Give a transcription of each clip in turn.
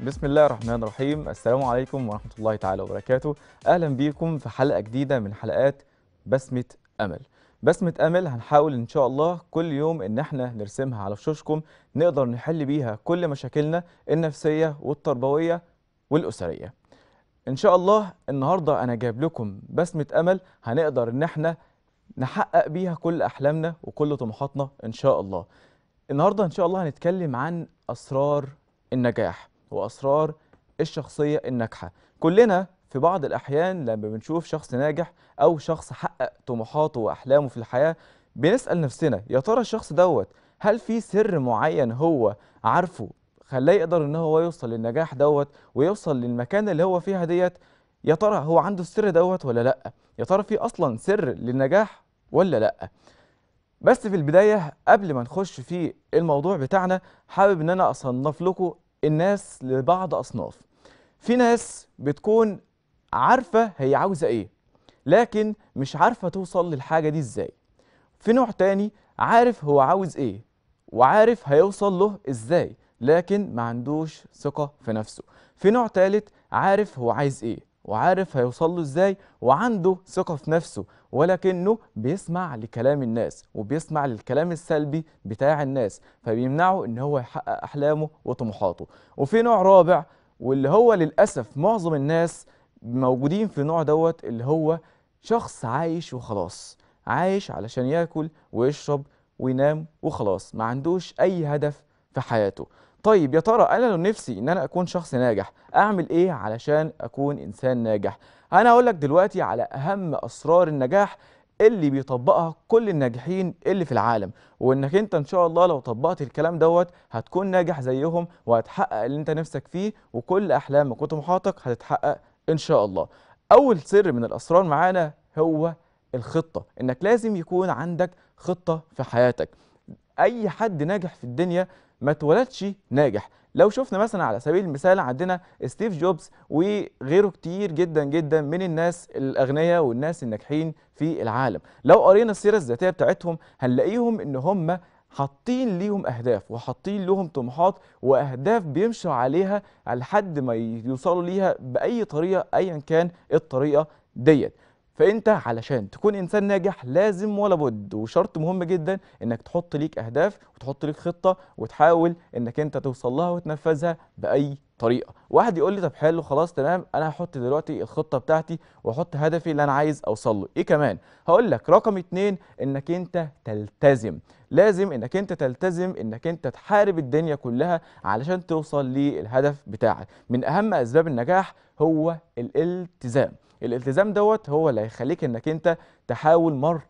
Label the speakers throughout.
Speaker 1: بسم الله الرحمن الرحيم السلام عليكم ورحمة الله تعالى وبركاته أهلا بيكم في حلقة جديدة من حلقات بسمة أمل بسمة أمل هنحاول إن شاء الله كل يوم إن إحنا نرسمها على وشوشكم نقدر نحل بيها كل مشاكلنا النفسية والتربوية والأسرية إن شاء الله النهاردة أنا جايب لكم بسمة أمل هنقدر إن إحنا نحقق بيها كل أحلامنا وكل طموحاتنا إن شاء الله النهاردة إن شاء الله هنتكلم عن أسرار النجاح وأسرار الشخصية الناجحة كلنا في بعض الأحيان لما بنشوف شخص ناجح أو شخص حقق طموحاته وأحلامه في الحياة بنسأل نفسنا يا ترى الشخص دوت هل في سر معين هو عارفه خلاه يقدر ان هو يوصل للنجاح دوت ويوصل للمكان اللي هو فيها ديت يا ترى هو عنده السر دوت ولا لا يا ترى في اصلا سر للنجاح ولا لا بس في البدايه قبل ما نخش في الموضوع بتاعنا حابب ان انا اصنف لكم الناس لبعض أصناف في ناس بتكون عارفة هي عاوزة إيه لكن مش عارفة توصل للحاجة دي إزاي في نوع تاني عارف هو عاوز إيه وعارف هيوصل له إزاي لكن ما عندوش ثقة في نفسه في نوع تالت عارف هو عايز إيه وعارف هيوصل له ازاي وعنده ثقه في نفسه ولكنه بيسمع لكلام الناس وبيسمع للكلام السلبي بتاع الناس فبيمنعه ان هو يحقق احلامه وطموحاته وفي نوع رابع واللي هو للاسف معظم الناس موجودين في النوع دوت اللي هو شخص عايش وخلاص عايش علشان ياكل ويشرب وينام وخلاص ما عندوش اي هدف في حياته طيب يا ترى انا لو نفسي ان انا اكون شخص ناجح اعمل ايه علشان اكون انسان ناجح انا هقول لك دلوقتي على اهم اسرار النجاح اللي بيطبقها كل الناجحين اللي في العالم وانك انت ان شاء الله لو طبقت الكلام دوت هتكون ناجح زيهم وهتحقق اللي انت نفسك فيه وكل احلامك وطموحاتك هتتحقق ان شاء الله اول سر من الاسرار معانا هو الخطه انك لازم يكون عندك خطه في حياتك اي حد ناجح في الدنيا ما اتولدش ناجح لو شفنا مثلا على سبيل المثال عندنا ستيف جوبز وغيره كتير جدا جدا من الناس الاغنياء والناس الناجحين في العالم لو قرينا السيره الذاتيه بتاعتهم هنلاقيهم ان هم حاطين ليهم اهداف وحاطين لهم طموحات واهداف بيمشوا عليها لحد ما يوصلوا ليها باي طريقه ايا كان الطريقه ديت فانت علشان تكون انسان ناجح لازم ولا بد وشرط مهم جدا انك تحط ليك اهداف وتحط ليك خطه وتحاول انك انت توصل لها وتنفذها باي طريقه واحد يقول لي طب حلو خلاص تمام انا هحط دلوقتي الخطه بتاعتي واحط هدفي اللي انا عايز اوصل له ايه كمان هقول لك رقم اتنين انك انت تلتزم لازم انك انت تلتزم انك انت تحارب الدنيا كلها علشان توصل للهدف بتاعك من اهم اسباب النجاح هو الالتزام الالتزام دوت هو اللي هيخليك انك انت تحاول مر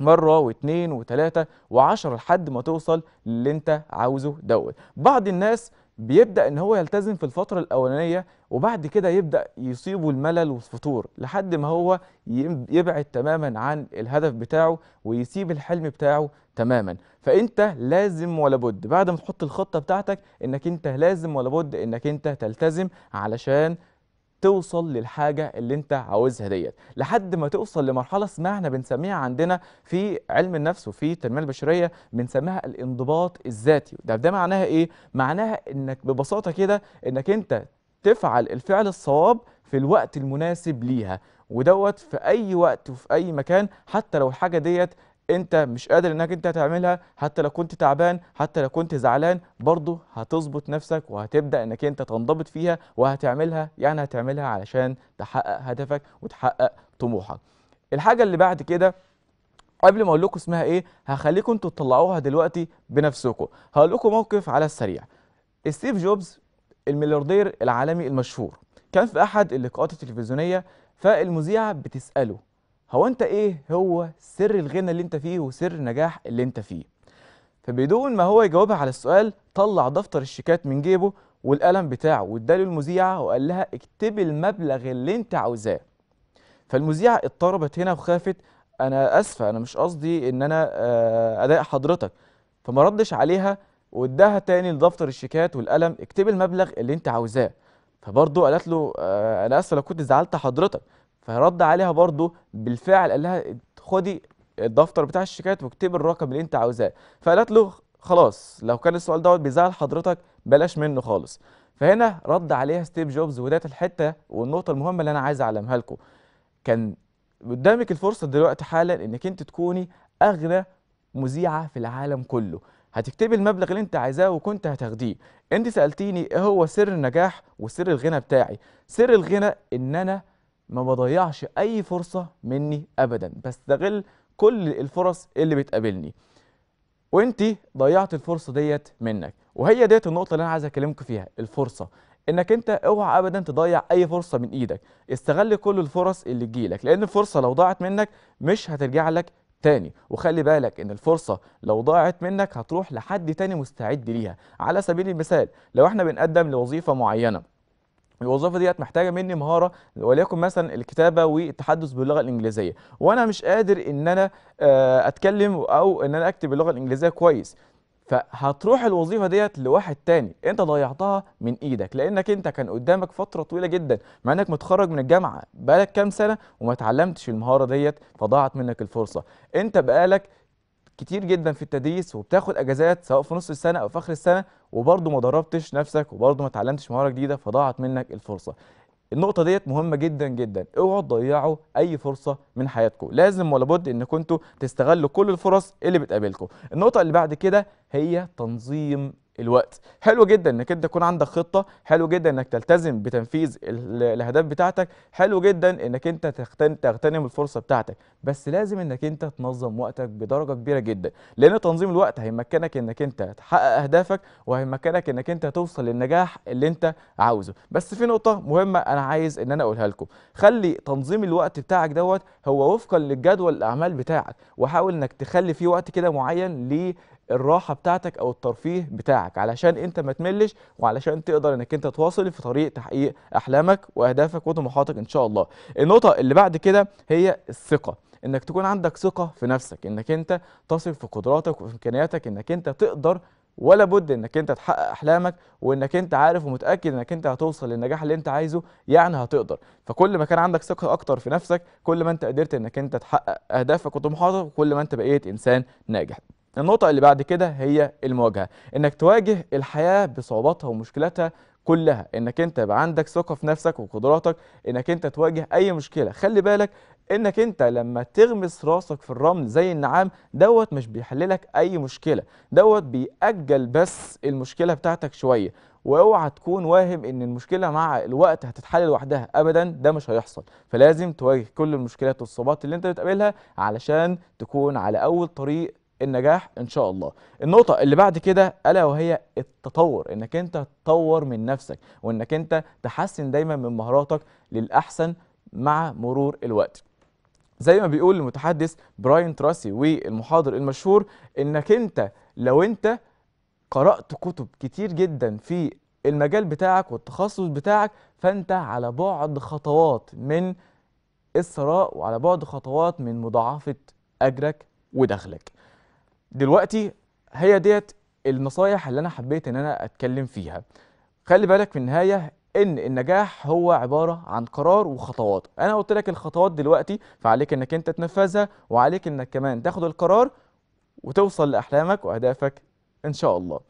Speaker 1: مره واثنين وثلاثه وعشرة لحد ما توصل للي انت عاوزه دوت بعض الناس بيبدا ان هو يلتزم في الفتره الاولانيه وبعد كده يبدا يصيبه الملل والفتور لحد ما هو يبعد تماما عن الهدف بتاعه ويسيب الحلم بتاعه تماما فانت لازم ولا بد بعد ما تحط الخطه بتاعتك انك انت لازم ولا بد انك انت تلتزم علشان توصل للحاجة اللي انت عاوزها ديت لحد ما توصل لمرحلة اسمها احنا بنسميها عندنا في علم النفس وفي التنمية البشرية بنسميها الانضباط الذاتي ده ده معناها ايه؟ معناها انك ببساطة كده انك انت تفعل الفعل الصواب في الوقت المناسب ليها ودوت في اي وقت وفي اي مكان حتى لو الحاجه ديت انت مش قادر انك انت تعملها حتى لو كنت تعبان حتى لو كنت زعلان برضه هتظبط نفسك وهتبدا انك انت تنضبط فيها وهتعملها يعني هتعملها علشان تحقق هدفك وتحقق طموحك الحاجه اللي بعد كده قبل ما اقول لكم اسمها ايه هخليكم انتوا تطلعوها دلوقتي بنفسكم هقول لكم موقف على السريع ستيف جوبز الملياردير العالمي المشهور كان في احد اللقاءات التلفزيونيه فالمذيعه بتساله هو انت ايه هو سر الغنى اللي انت فيه وسر النجاح اللي انت فيه فبدون ما هو يجاوبها على السؤال طلع دفتر الشيكات من جيبه والقلم بتاعه واداله المذيعه وقال لها اكتبي المبلغ اللي انت عاوزاه فالمذيعه اضطربت هنا وخافت انا اسفه انا مش قصدي ان انا اداء آه، حضرتك فما ردش عليها واداها تاني لدفتر الشيكات والقلم اكتب المبلغ اللي انت عاوزاه فبرضه قالت له آه، انا اسفه لو كنت زعلت حضرتك فرد عليها برضو بالفعل قال لها خدي الدفتر بتاع الشيكات واكتبي الرقم اللي انت عاوزاه فقالت له خلاص لو كان السؤال دوت بيزعل حضرتك بلاش منه خالص فهنا رد عليها ستيف جوبز وديت الحته والنقطه المهمه اللي انا عايز اعلمها لكم كان قدامك الفرصه دلوقتي حالا انك انت تكوني اغنى مذيعه في العالم كله هتكتبي المبلغ اللي انت عايزاه وكنت هتاخديه انت سالتيني ايه هو سر النجاح وسر الغنى بتاعي سر الغنى ان انا ما بضيعش اي فرصه مني ابدا بستغل كل الفرص اللي بتقابلني وانت ضيعت الفرصه ديت منك وهي ديت النقطه اللي انا عايز اكلمكم فيها الفرصه انك انت اوعى ابدا تضيع اي فرصه من ايدك استغل كل الفرص اللي تجيلك لان الفرصه لو ضاعت منك مش هترجع لك تاني وخلي بالك ان الفرصه لو ضاعت منك هتروح لحد تاني مستعد ليها على سبيل المثال لو احنا بنقدم لوظيفه معينه الوظيفه ديت محتاجه مني مهاره وليكن مثلا الكتابه والتحدث باللغه الانجليزيه وانا مش قادر ان انا آه، اتكلم او ان انا اكتب اللغه الانجليزيه كويس فهتروح الوظيفه ديت لواحد تاني انت ضيعتها من ايدك لانك انت كان قدامك فتره طويله جدا مع انك متخرج من الجامعه بقالك كام سنه وما اتعلمتش المهاره ديت فضاعت منك الفرصه انت بقالك كتير جدا في التدريس وبتاخد اجازات سواء في نص السنه او في اخر السنه وبرضه ما دربتش نفسك وبرضه ما اتعلمتش مهاره جديده فضاعت منك الفرصه النقطة ديت مهمة جدا جدا، اوعوا تضيعوا أي فرصة من حياتكم، لازم ولا بد إنكم كنتوا تستغلوا كل الفرص اللي بتقابلكم. النقطة اللي بعد كده هي تنظيم الوقت حلو جدا انك انت تكون عندك خطه حلو جدا انك تلتزم بتنفيذ الاهداف بتاعتك حلو جدا انك انت تغتنم الفرصه بتاعتك بس لازم انك انت تنظم وقتك بدرجه كبيره جدا لان تنظيم الوقت هيمكنك انك انت تحقق اهدافك وهيمكنك انك انت توصل للنجاح اللي انت عاوزه بس في نقطه مهمه انا عايز ان انا اقولها لكم خلي تنظيم الوقت بتاعك دوت هو وفقا للجدول الاعمال بتاعك وحاول انك تخلي فيه وقت كده معين الراحه بتاعتك او الترفيه بتاعك علشان انت ما تملش وعلشان تقدر انك انت تواصل في طريق تحقيق احلامك واهدافك وطموحاتك ان شاء الله النقطه اللي بعد كده هي الثقه انك تكون عندك ثقه في نفسك انك انت تثق في قدراتك وفي امكانياتك انك انت تقدر ولا بد انك انت تحقق احلامك وانك انت عارف ومتاكد انك انت هتوصل للنجاح اللي انت عايزه يعني هتقدر فكل ما كان عندك ثقه اكتر في نفسك كل ما انت قدرت انك انت تحقق اهدافك وطموحاتك وكل ما انت بقيت انسان ناجح النقطة اللي بعد كده هي المواجهة انك تواجه الحياة بصعوباتها ومشكلاتها كلها انك انت يبقى عندك ثقة في نفسك وقدراتك انك انت تواجه اي مشكلة خلي بالك انك انت لما تغمس راسك في الرمل زي النعام دوت مش بيحللك اي مشكلة دوت بيأجل بس المشكلة بتاعتك شوية واوعى تكون واهم ان المشكله مع الوقت هتتحل لوحدها ابدا ده مش هيحصل فلازم تواجه كل المشكلات والصعوبات اللي انت بتقابلها علشان تكون على اول طريق النجاح ان شاء الله النقطه اللي بعد كده الا وهي التطور انك انت تطور من نفسك وانك انت تحسن دايما من مهاراتك للاحسن مع مرور الوقت زي ما بيقول المتحدث براين تراسي والمحاضر المشهور انك انت لو انت قرات كتب كتير جدا في المجال بتاعك والتخصص بتاعك فانت على بعد خطوات من الثراء وعلى بعد خطوات من مضاعفه اجرك ودخلك دلوقتي هي ديت النصايح اللي انا حبيت ان انا اتكلم فيها خلي بالك في النهايه ان النجاح هو عباره عن قرار وخطوات انا قلت لك الخطوات دلوقتي فعليك انك انت تنفذها وعليك انك كمان تاخد القرار وتوصل لاحلامك واهدافك ان شاء الله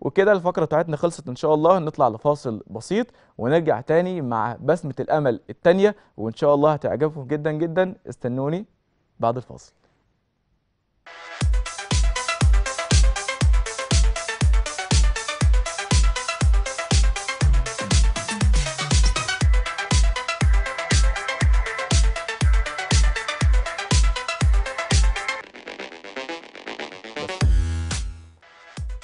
Speaker 1: وكده الفقره بتاعتنا خلصت ان شاء الله نطلع لفاصل بسيط ونرجع تاني مع بسمه الامل التانيه وان شاء الله هتعجبكم جدا جدا استنوني بعد الفاصل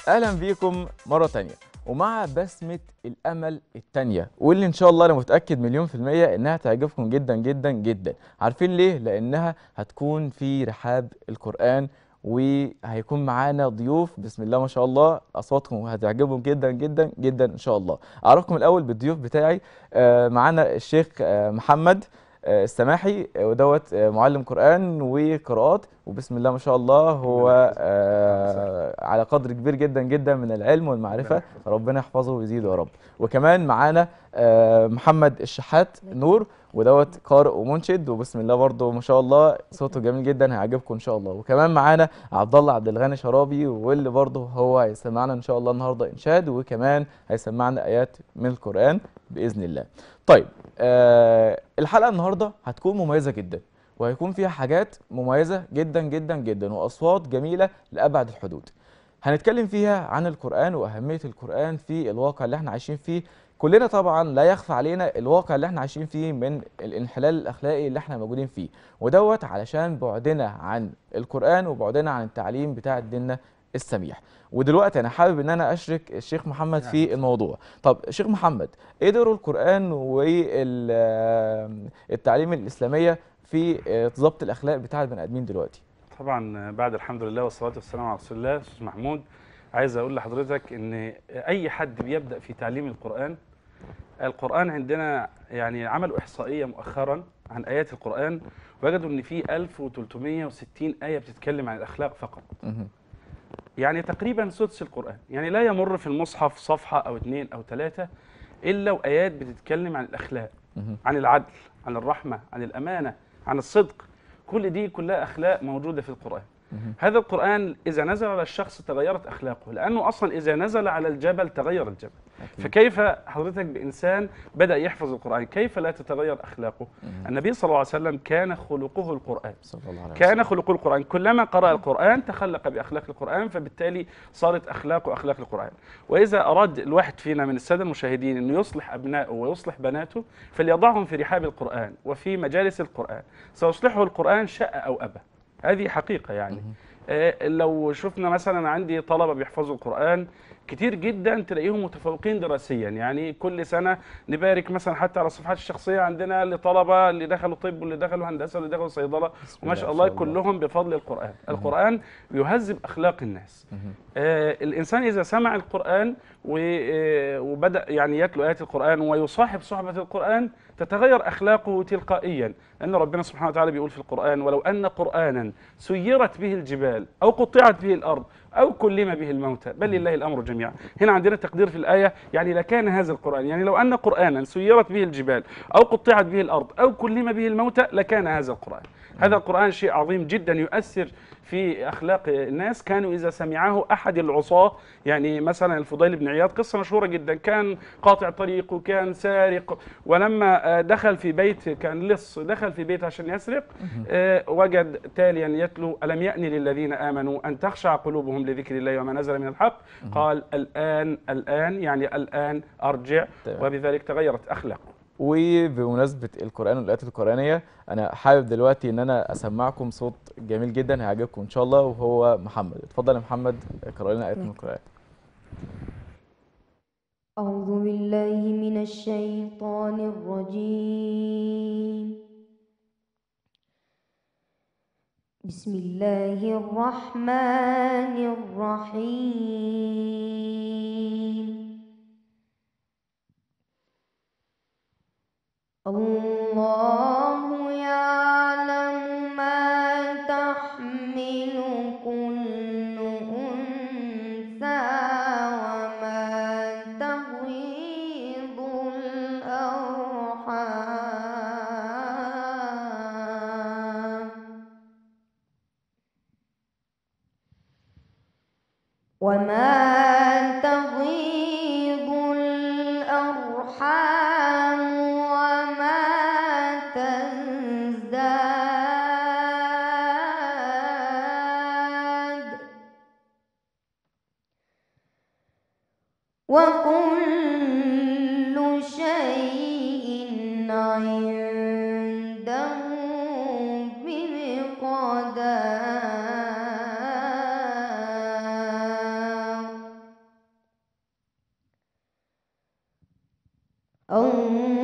Speaker 1: اهلا بيكم مره تانية ومع بسمه الامل التانية واللي ان شاء الله انا متاكد مليون في الميه انها تعجبكم جدا جدا جدا عارفين ليه لانها هتكون في رحاب القران وهيكون معانا ضيوف بسم الله ما شاء الله اصواتكم هتعجبهم جدا جدا جدا ان شاء الله اعرفكم الاول بالضيوف بتاعي آه، معانا الشيخ آه، محمد آه، السماحي ودوت آه، آه، معلم قرآن وقراءات وبسم الله ما شاء الله هو على قدر كبير جدا جدا من العلم والمعرفة ربنا يحفظه ويزيده يا رب وكمان معانا محمد الشحات نور ودوت قارئ ومنشد وبسم الله برضه ما شاء الله صوته جميل جدا هيعجبكم ان شاء الله وكمان معانا عبد الله عبد الغني شرابي واللي برضه هو هيسمعنا ان شاء الله النهارده انشاد وكمان هيسمعنا ايات من القران باذن الله. طيب آه الحلقه النهارده هتكون مميزه جدا وهيكون فيها حاجات مميزه جدا جدا جدا واصوات جميله لابعد الحدود هنتكلم فيها عن القران واهميه القران في الواقع اللي احنا عايشين فيه كلنا طبعا لا يخفى علينا الواقع اللي احنا عايشين فيه من الانحلال الاخلاقي اللي احنا موجودين فيه ودوت علشان بعدنا عن القران وبعدنا عن التعليم بتاع ديننا السميح ودلوقتي انا حابب ان انا اشرك الشيخ محمد في نعم. الموضوع طب شيخ محمد ايه دور القران والتعليم الاسلاميه في ضبط الاخلاق بتاع البني ادمين دلوقتي
Speaker 2: طبعا بعد الحمد لله والصلاه والسلام على رسول الله استاذ محمود عايز اقول لحضرتك ان اي حد بيبدا في تعليم القران القران عندنا يعني عملوا احصائيه مؤخرا عن ايات القران وجدوا ان في 1360 ايه بتتكلم عن الاخلاق فقط يعني تقريبا سدس القرآن يعني لا يمر في المصحف صفحة أو اثنين أو ثلاثة إلا وآيات بتتكلم عن الأخلاق عن العدل عن الرحمة عن الأمانة عن الصدق كل دي كلها أخلاق موجودة في القرآن هذا القرآن إذا نزل على الشخص تغيرت أخلاقه لأنه أصلا إذا نزل على الجبل تغير الجبل أكيد. فكيف حضرتك بإنسان بدأ يحفظ القرآن كيف لا تتغير أخلاقه مم. النبي صلى الله عليه وسلم كان خلقه القرآن صلى الله عليه وسلم. كان خلقه القرآن كلما قرأ القرآن تخلق بأخلاق القرآن فبالتالي صارت أخلاقه أخلاق القرآن وإذا أراد الواحد فينا من السادة المشاهدين أنه يصلح أبنائه ويصلح بناته فليضعهم في رحاب القرآن وفي مجالس القرآن سيصلحه القرآن شاء أو أبى هذه حقيقة يعني مم. آه، لو شفنا مثلا عندي طلبه بيحفظوا القران كتير جدا تلاقيهم متفوقين دراسيا يعني كل سنه نبارك مثلا حتى على الصفحات الشخصيه عندنا لطلبه اللي دخلوا طب واللي دخلوا هندسه واللي دخلوا صيدله وما شاء الله كلهم بفضل القران القران بيهذب اخلاق الناس آه، الانسان اذا سمع القران آه، وبدا يعني يتلو ايات القران ويصاحب صحبه القران تتغير أخلاقه تلقائيا لأن ربنا سبحانه وتعالى بيقول في القرآن ولو أن قرآنا سيرت به الجبال أو قطعت به الأرض أو كلم به الموتى بل لله الأمر جميعا هنا عندنا تقدير في الآية يعني لكان هذا القرآن يعني لو أن قرآنا سيرت به الجبال أو قطعت به الأرض أو كلم به الموتى لكان هذا القرآن هذا القرآن شيء عظيم جدا يؤثر في اخلاق الناس كانوا اذا سمعه احد العصاه يعني مثلا الفضيل بن عياض قصه مشهوره جدا كان قاطع طريق وكان سارق ولما آه، دخل في بيت كان لص دخل في بيت عشان يسرق آه، وجد تاليا يتلو الم يأن للذين امنوا ان تخشع قلوبهم لذكر الله وما نزل من الحق قال الان الان يعني الان ارجع وبذلك تغيرت اخلاقه
Speaker 1: وبمناسبه القران والايات القرانيه انا حابب دلوقتي ان انا اسمعكم صوت جميل جدا هيعجبكم ان شاء الله وهو محمد اتفضل يا محمد اقرا لنا ايه من القران
Speaker 3: أعوذ بالله من الشيطان الرجيم بسم الله الرحمن الرحيم الله يعلم ما تحمل Oh.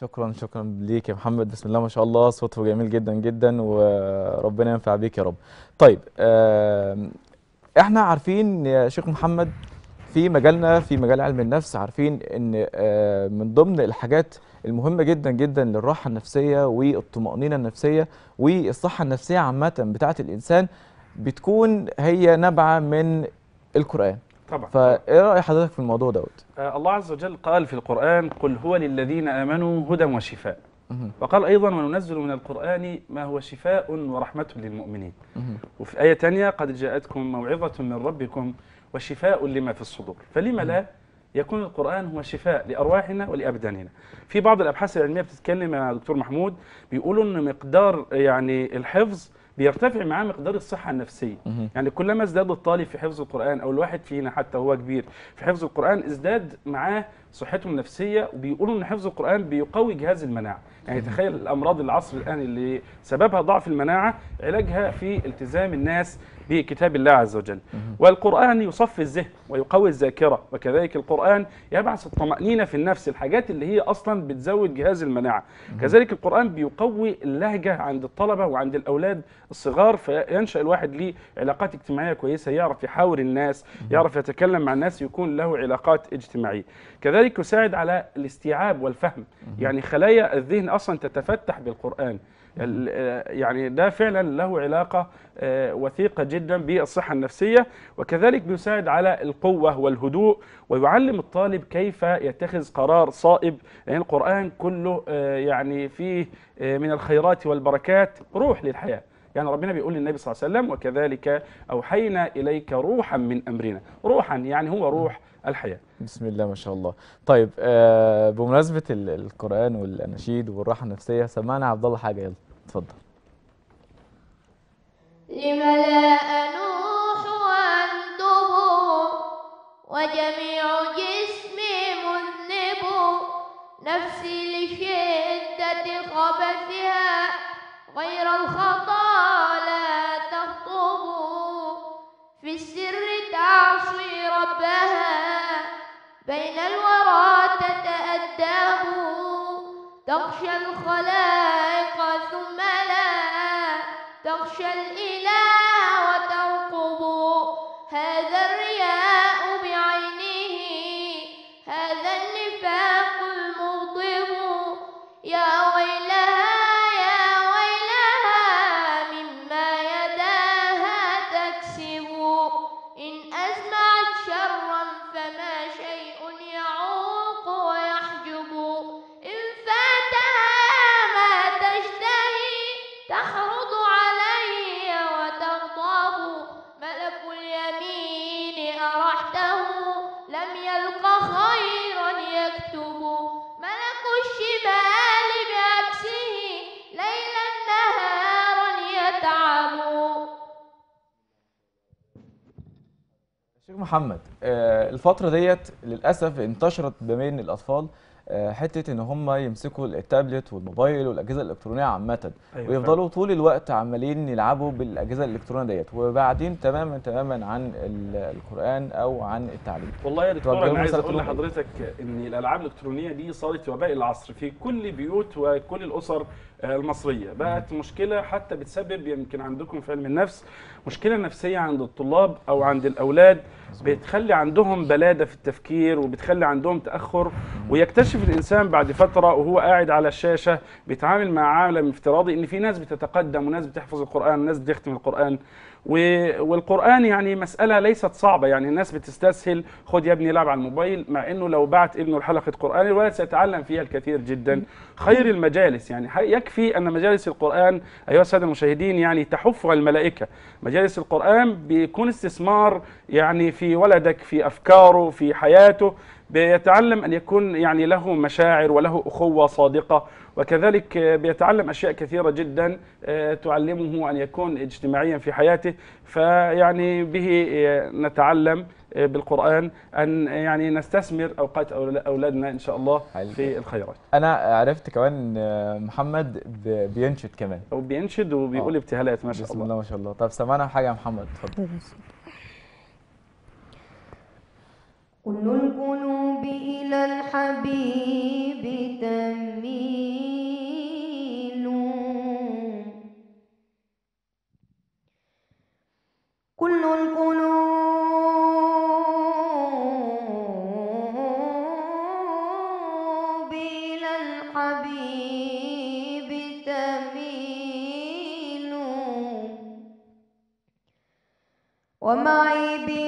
Speaker 1: شكرا شكرا ليك يا محمد بسم الله ما شاء الله صوته جميل جدا جدا وربنا ينفع بيك يا رب طيب احنا عارفين يا شيخ محمد في مجالنا في مجال علم النفس عارفين ان آه، من ضمن الحاجات المهمه جدا جدا للراحه النفسيه والطمانينه النفسيه والصحه النفسيه عامه بتاعه الانسان بتكون هي نابعه من القران طبعا فايه راي حضرتك في الموضوع دوت
Speaker 2: آه، الله عز وجل قال في القران قل هو للذين امنوا هدى وشفاء وقال أيضا وننزل من القرآن ما هو شفاء ورحمة للمؤمنين وفي آية ثانية قد جاءتكم موعظة من ربكم وشفاء لما في الصدور فلما لا يكون القرآن هو شفاء لأرواحنا ولأبداننا في بعض الأبحاث العلمية بتتكلم يا دكتور محمود بيقولوا أن مقدار يعني الحفظ بيرتفع معاه مقدار الصحه النفسيه يعني كلما ازداد الطالب في حفظ القران او الواحد فينا حتى هو كبير في حفظ القران ازداد معاه صحته النفسيه وبيقولوا ان حفظ القران بيقوي جهاز المناعه يعني تخيل الامراض العصر الان اللي سببها ضعف المناعه علاجها في التزام الناس بكتاب الله عز وجل والقرآن يصفي الذهن ويقوي الذاكرة وكذلك القرآن يبعث الطمأنينة في النفس الحاجات اللي هي أصلا بتزود جهاز المناعة كذلك القرآن بيقوي اللهجة عند الطلبة وعند الأولاد الصغار فينشأ الواحد ليه علاقات اجتماعية كويسة يعرف يحاور الناس يعرف يتكلم مع الناس يكون له علاقات اجتماعية كذلك يساعد على الاستيعاب والفهم يعني خلايا الذهن أصلا تتفتح بالقرآن آه، يعني ده فعلا له علاقة آه، وثيقة جدا بالصحة النفسية وكذلك بيساعد على القوة والهدوء ويعلم الطالب كيف يتخذ قرار صائب لأن يعني القرآن كله آه، يعني فيه من الخيرات والبركات روح للحياة يعني ربنا بيقول للنبي صلى الله عليه وسلم وكذلك أوحينا إليك روحا من أمرنا روحا يعني هو روح الحياة
Speaker 1: بسم الله ما شاء الله طيب آه بمناسبة القرآن والأناشيد والراحة النفسية سمعنا عبد الله حاجة يلا تفضل
Speaker 4: لما لا أنوح وأندب وجميع جسمي مذنب نفسي لشدة خبثها غير الخطأ لا تخطب في السر تعصي ربها
Speaker 3: بين الورى
Speaker 4: تتأدب تخشى الخلاق واخشى الإله
Speaker 1: محمد آه، الفترة ديت للأسف انتشرت ما بين الأطفال آه، حته ان هم يمسكوا التابلت والموبايل والاجهزه الالكترونيه عامه أيوة ويفضلوا طول الوقت عمالين يلعبوا بالاجهزه الالكترونيه ديت وبعدين تماما تماما عن القران او عن التعليم
Speaker 2: والله يا دكتور انا عايز اقول لحضرتك ان الالعاب الالكترونيه دي صارت وباء العصر في كل بيوت وكل الاسر آه، المصريه بقت مشكله حتى بتسبب يمكن عندكم في علم النفس مشكله نفسيه عند الطلاب او عند الاولاد بتخلي عندهم بلاده في التفكير وبتخلي عندهم تاخر ويكتشف بيكتشف الانسان بعد فتره وهو قاعد على الشاشه بيتعامل مع عالم افتراضي ان في ناس بتتقدم وناس بتحفظ القران وناس بتختم القران والقران يعني مساله ليست صعبه يعني الناس بتستسهل خد يا ابني لعب على الموبايل مع انه لو بعت ابنه لحلقه قران الولد سيتعلم فيها الكثير جدا خير المجالس يعني يكفي ان مجالس القران ايها الساده المشاهدين يعني تحفها الملائكه مجالس القران بيكون استثمار يعني في ولدك في افكاره في حياته بيتعلم أن يكون يعني له مشاعر وله أخوة صادقة وكذلك بيتعلم أشياء كثيرة جدا آه، تعلمه أن يكون اجتماعيا في حياته فيعني به آه، نتعلم آه، بالقرآن أن يعني نستثمر أوقات أولادنا إن شاء الله في الخيرات
Speaker 1: أنا عرفت كمان محمد بينشد كمان
Speaker 2: وبينشد
Speaker 1: وبيقول ابتهالات ما شاء الله بسم الله ما شاء الله طب سمعنا حاجة يا محمد اتفضل
Speaker 3: قل إلى الحبيب تميل كل القلوب إلى الحبيب تميل ومعي بي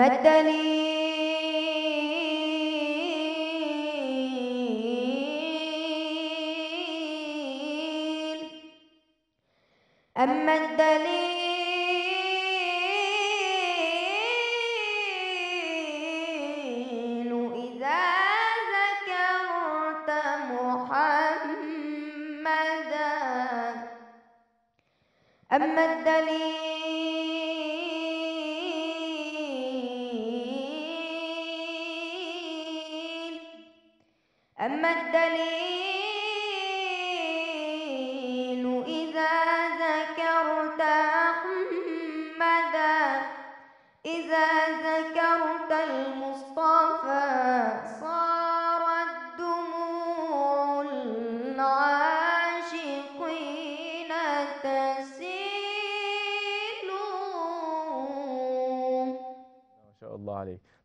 Speaker 3: الدليل أما الدليل إذا ذكرت محمدا
Speaker 4: أما الدليل
Speaker 3: ಕಡಲೆ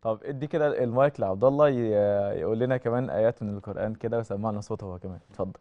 Speaker 1: طب ادي كده المايك لعبد الله يقول لنا كمان ايات من القران كده وسمعنا صوته هو كمان اتفضل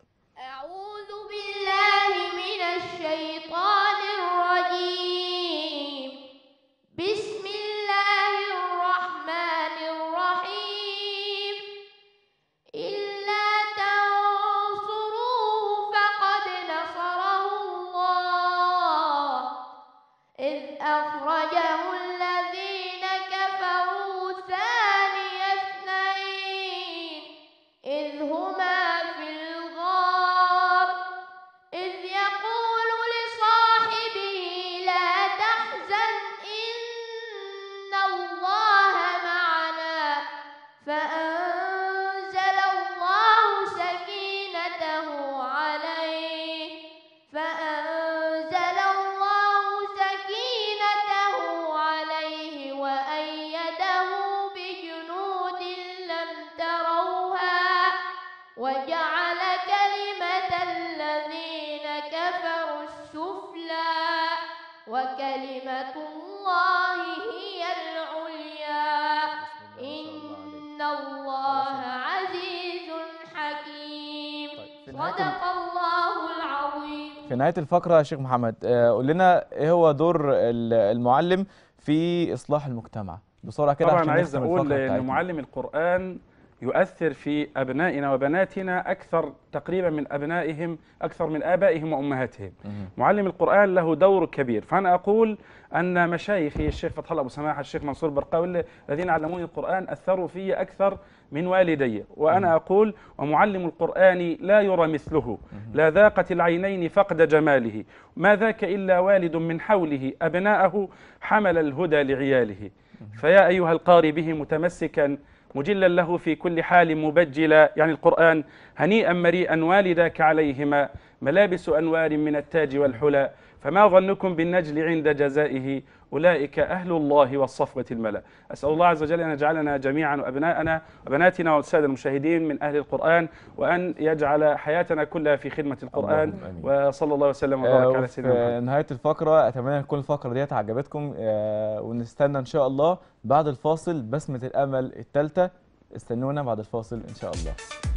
Speaker 1: نهايه الفقره يا شيخ محمد آه، قول لنا ايه هو دور المعلم في اصلاح المجتمع بسرعه كده طبعا عايز اقول ان
Speaker 2: معلم القران يؤثر في أبنائنا وبناتنا أكثر تقريبا من أبنائهم أكثر من آبائهم وأمهاتهم معلم القرآن له دور كبير فأنا أقول أن مشايخي الشيخ فتح الله أبو سماحة الشيخ منصور برقاوي الذين علموني القرآن أثروا في أكثر من والدي وأنا أقول ومعلم القرآن لا يرى مثله لا ذاقت العينين فقد جماله ما ذاك إلا والد من حوله أبناءه حمل الهدى لعياله فيا أيها القاري به متمسكا مجلا له في كل حال مبجلا يعني القرآن هنيئا مريئا والداك عليهما ملابس أنوار من التاج والحلى فما ظنكم بالنجل عند جزائه أولئك أهل الله والصفوة الملأ أسأل الله عز وجل أن يجعلنا جميعا وأبناءنا وبناتنا والسادة المشاهدين من أهل القرآن وأن يجعل حياتنا كلها في خدمة القرآن وصلى الله وسلم آه، وبارك على سيدنا محمد
Speaker 1: نهاية الفقرة أتمنى تكون الفقرة ديت عجبتكم آه، ونستنى إن شاء الله بعد الفاصل بسمة الأمل الثالثة استنونا بعد الفاصل إن شاء الله